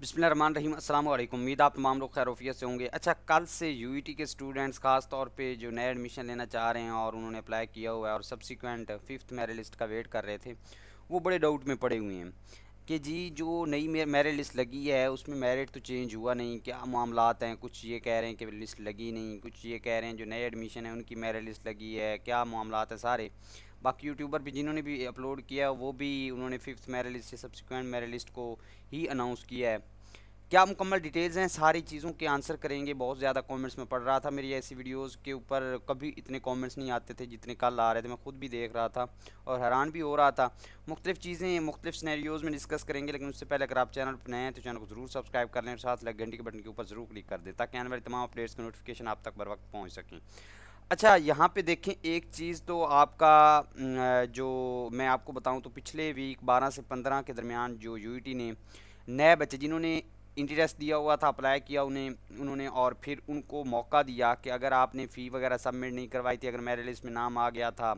बिस्मिल्लाहमान रहीम अल्लाम वालेकुम उम्मीद आप तमाम लोग खैरूफियत से होंगे अच्छा कल से टी e के स्टूडेंट्स खास तौर पे जो नए एडमिशन लेना चाह रहे हैं और उन्होंने अप्लाई किया हुआ है और सब्सिक्वेंट फिफ्थ मेरिट लिस्ट का वेट कर रहे थे वो बड़े डाउट में पड़े हुए हैं कि जी जो नई मेरिट लिस्ट लगी है उसमें मेरिट तो चेंज हुआ नहीं क्या मामला हैं कुछ ये कह रहे हैं कि लिस्ट लगी नहीं कुछ ये कह रहे हैं जो नए एडमिशन है उनकी मेरिट लिस्ट लगी है क्या मामला हैं सारे बाकी यूट्यूबर भी जिन्होंने भी अपलोड किया वो भी उन्होंने फिफ्थ लिस्ट से सब्सिक्वेंट लिस्ट को ही अनाउंस किया है क्या मुकम्मल डिटेल्स हैं सारी चीज़ों के आंसर करेंगे बहुत ज़्यादा कमेंट्स में पढ़ रहा था मेरी ऐसी वीडियोस के ऊपर कभी इतने कमेंट्स नहीं आते थे जितने कल आ रहे थे मैं खुद भी देख रहा था और हैरान भी हो रहा था मुख्तलिफ चीज़ें मुख्तलिफ स्नैरियोज़ में डिस्कस करेंगे लेकिन उससे पहले अगर आप चैनल पर नए हैं तो चैनल को ज़रूर सब्सक्राइब कर लें और साथ लग घंटे के बटन के ऊपर ज़रूर क्लिक कर दें ताकि आने वाली तमाम अपडेट्स की नोटिफिकेशन आप तक बर वक्त पहुँच सकें अच्छा यहाँ पे देखें एक चीज़ तो आपका जो मैं आपको बताऊँ तो पिछले वीक 12 से 15 के दरमियान जो यूटी e ने नए बच्चे जिन्होंने इंटरेस्ट दिया हुआ था अप्लाई किया उन्हें उन्होंने और फिर उनको मौका दिया कि अगर आपने फ़ी वगैरह सबमिट नहीं करवाई थी अगर मेरे लिस्ट में नाम आ गया था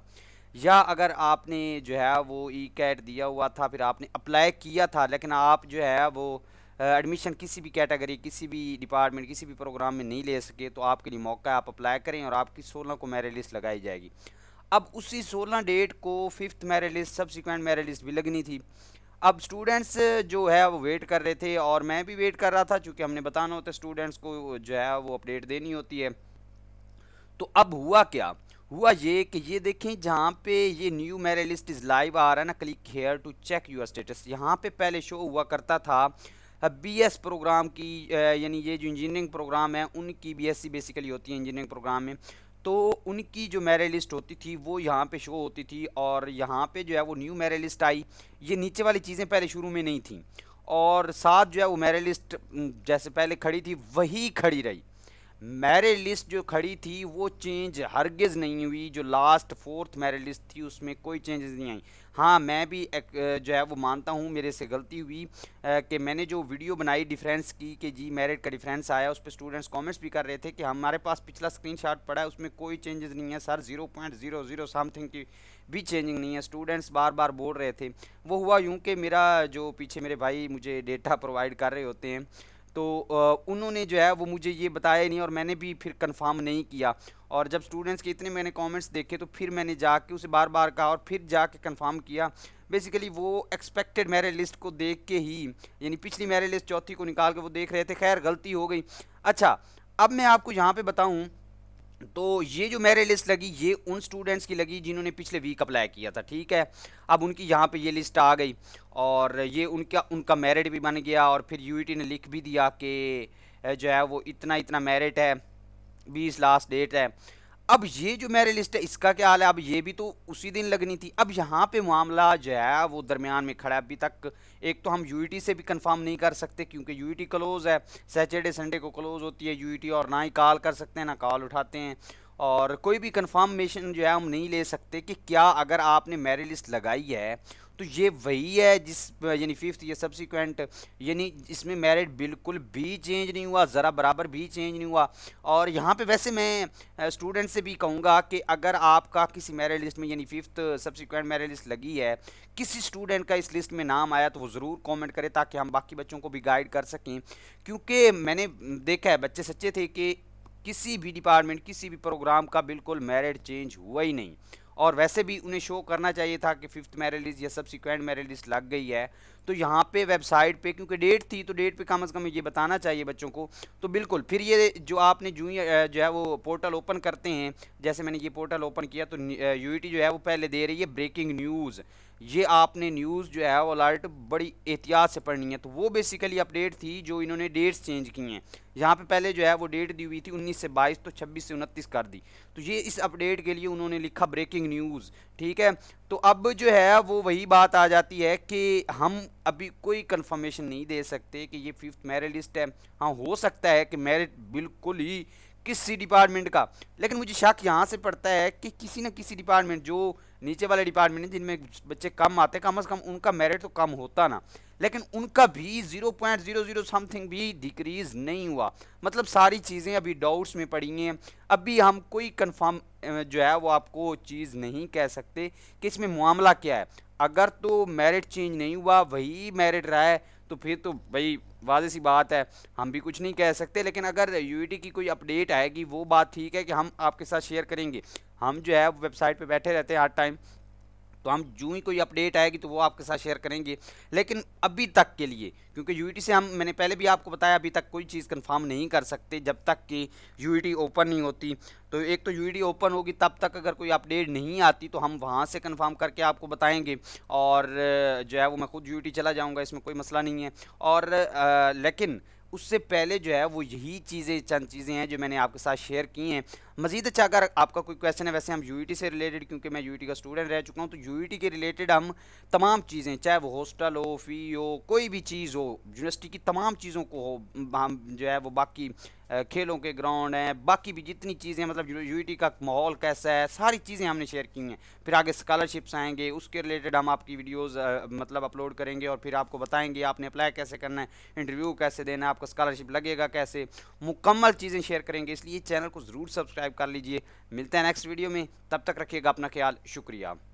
या अगर आपने जो है वो ई e कैट दिया हुआ था फिर आपने अप्लाई किया था लेकिन आप जो है वो एडमिशन किसी भी कैटेगरी किसी भी डिपार्टमेंट किसी भी प्रोग्राम में नहीं ले सके तो आपके लिए मौका है आप अप्लाई करें और आपकी सोलह को मेरिट लिस्ट लगाई जाएगी अब उसी सोलह डेट को fifth merit list subsequent merit list भी लगनी थी अब स्टूडेंट्स जो है वो वेट कर रहे थे और मैं भी वेट कर रहा था चूँकि हमने बताना होता है स्टूडेंट्स को जो है वो अपडेट देनी होती है तो अब हुआ क्या हुआ ये कि ये देखें जहाँ पे ये न्यू मेरे लिस्ट इज़ लाइव आ रहा है ना click here to check your status यहाँ पे पहले शो हुआ करता था बीएस प्रोग्राम की यानी ये जो इंजीनियरिंग प्रोग्राम है उनकी बीएससी बेसिकली होती है इंजीनियरिंग प्रोग्राम में तो उनकी जो मेरिट लिस्ट होती थी वो यहाँ पे शो होती थी और यहाँ पे जो है वो न्यू मेरिट लिस्ट आई ये नीचे वाली चीज़ें पहले शुरू में नहीं थी और साथ जो है वो मेरिट लिस्ट जैसे पहले खड़ी थी वही खड़ी रही मैरिज लिस्ट जो खड़ी थी वो चेंज हरगिज़ नहीं हुई जो लास्ट फोर्थ मैरिज लिस्ट थी उसमें कोई चेंजेस नहीं आई हाँ मैं भी एक, जो है वो मानता हूँ मेरे से गलती हुई कि मैंने जो वीडियो बनाई डिफरेंस की कि जी मैरिड का डिफरेंस आया उस पर स्टूडेंट्स कमेंट्स भी कर रहे थे कि हमारे पास पिछला स्क्रीनशॉट पड़ा है उसमें कोई चेंजेस नहीं है sir zero point zero zero something की भी चेंजिंग नहीं है स्टूडेंट्स बार बार बोल रहे थे वो हुआ यूँ कि मेरा जो पीछे मेरे भाई मुझे डेटा प्रोवाइड कर रहे होते हैं तो उन्होंने जो है वो मुझे ये बताया नहीं और मैंने भी फिर कन्फर्म नहीं किया और जब स्टूडेंट्स के इतने मैंने कमेंट्स देखे तो फिर मैंने जाके उसे बार बार कहा और फिर जाके कंफर्म किया बेसिकली वो एक्सपेक्टेड मेरे लिस्ट को देख के ही यानी पिछली मेरे लिस्ट चौथी को निकाल के वो देख रहे थे खैर गलती हो गई अच्छा अब मैं आपको यहाँ पर बताऊँ तो ये जो मेरे लिस्ट लगी ये उन स्टूडेंट्स की लगी जिन्होंने पिछले वीक अप्लाई किया था ठीक है अब उनकी यहाँ पे ये लिस्ट आ गई और ये उनका उनका मेरिट भी बन गया और फिर यूईटी e ने लिख भी दिया कि जो है वो इतना इतना मेरिट है बीस लास्ट डेट है अब ये जो मेरे लिस्ट है इसका क्या हाल है अब ये भी तो उसी दिन लगनी थी अब यहाँ पे मामला जो है वो दरमियान में खड़ा है अभी तक एक तो हम यू e से भी कंफर्म नहीं कर सकते क्योंकि यू क्लोज e है सैटरडे संडे को क्लोज होती है यू e और ना ही कॉल कर सकते हैं ना कॉल उठाते हैं और कोई भी कन्फर्मेशन जो है हम नहीं ले सकते कि क्या अगर आपने मेरी लिस्ट लगाई है तो ये वही है जिस यानी फिफ्थ या सब्सिक्वेंट यानी इसमें मेरिट बिल्कुल भी चेंज नहीं हुआ ज़रा बराबर भी चेंज नहीं हुआ और यहाँ पे वैसे मैं स्टूडेंट से भी कहूँगा कि अगर आपका किसी मेरिट लिस्ट में यानी फिफ्थ सब्सिक्वेंट मेरिट लिस्ट लगी है किसी स्टूडेंट का इस लिस्ट में नाम आया तो वो ज़रूर कॉमेंट करें ताकि हम बाकी बच्चों को भी गाइड कर सकें क्योंकि मैंने देखा है बच्चे सच्चे थे कि किसी भी डिपार्टमेंट किसी भी प्रोग्राम का बिल्कुल मेरिट चेंज हुआ ही नहीं और वैसे भी उन्हें शो करना चाहिए था कि फिफ्थ मैरिज या सबसिक्वेंट लिस्ट लग गई है तो यहाँ पे वेबसाइट पे क्योंकि डेट थी तो डेट पे कम अज़ कम ये बताना चाहिए बच्चों को तो बिल्कुल फिर ये जो आपने जू जो है वो पोर्टल ओपन करते हैं जैसे मैंने ये पोर्टल ओपन किया तो यू e जो है वो पहले दे रही है ब्रेकिंग न्यूज़ ये आपने न्यूज़ जो है वो अलर्ट बड़ी एहतियात से पढ़नी है तो वो बेसिकली अपडेट थी जो इन्होंने डेट्स चेंज की हैं यहाँ पे पहले जो है वो डेट दी हुई थी 19 से 22 तो 26 से 29 कर दी तो ये इस अपडेट के लिए उन्होंने लिखा ब्रेकिंग न्यूज़ ठीक है तो अब जो है वो वही बात आ जाती है कि हम अभी कोई कंफर्मेशन नहीं दे सकते कि ये फिफ्थ मेरिट लिस्ट है हाँ हो सकता है कि मेरिट बिल्कुल ही किसी डिपार्टमेंट का लेकिन मुझे शक यहाँ से पड़ता है कि किसी न किसी डिपार्टमेंट जो नीचे वाले डिपार्टमेंट हैं जिनमें बच्चे कम आते हैं कम अज़ कम उनका मेरिट तो कम होता ना लेकिन उनका भी zero point zero zero something भी डिक्रीज़ नहीं हुआ मतलब सारी चीज़ें अभी डाउट्स में पड़ी हैं अभी हम कोई कन्फर्म जो है वो आपको चीज़ नहीं कह सकते कि इसमें मामला क्या है अगर तो मेरिट चेंज नहीं हुआ वही मेरिट रहा है तो फिर तो भाई वाज सी बात है हम भी कुछ नहीं कह सकते लेकिन अगर यू e की कोई अपडेट आएगी वो बात ठीक है कि हम आपके साथ शेयर करेंगे हम जो है वेबसाइट पर बैठे रहते हैं हर टाइम तो हम जू ही कोई अपडेट आएगी तो वो आपके साथ शेयर करेंगे लेकिन अभी तक के लिए क्योंकि यू e से हम मैंने पहले भी आपको बताया अभी तक कोई चीज़ कंफर्म नहीं कर सकते जब तक कि यू ओपन e नहीं होती तो एक तो यू ओपन e होगी तब तक अगर कोई अपडेट नहीं आती तो हम वहाँ से कंफर्म करके आपको बताएंगे और जो है वो मैं खुद यू चला जाऊँगा इसमें कोई मसला नहीं है और आ, लेकिन उससे पहले जो है वो यही चीज़ें चंद चीज़ें हैं जो मैंने आपके साथ शेयर की हैं मजीद अच्छा अगर आपका कोई क्वेश्चन है वैसे हम यू e से रिलेटेड क्योंकि मैं यू e का स्टूडेंट रह चुका हूँ तो यू e के रिलेटेड हम तमाम चीज़ें चाहे वो हॉस्टल हो फी हो कोई भी चीज़ हो यूनिवर्सिटी की तमाम चीज़ों को हो हम जो है वो बाकी खेलों के ग्राउंड हैं बाकी भी जितनी चीज़ें मतलब यू का माहौल कैसा है सारी चीज़ें हमने शेयर की हैं फिर आगे स्कॉलरशिप्स आएंगे उसके रिलेटेड हम आपकी वीडियोस मतलब अपलोड करेंगे और फिर आपको बताएंगे आपने अप्लाई कैसे करना है इंटरव्यू कैसे देना है आपका स्कॉलरशिप लगेगा कैसे मुकम्मल चीज़ें शेयर करेंगे इसलिए चैनल को ज़रूर सब्सक्राइब सब्सक्राइब कर लीजिए मिलते हैं नेक्स्ट वीडियो में तब तक रखिएगा अपना ख्याल शुक्रिया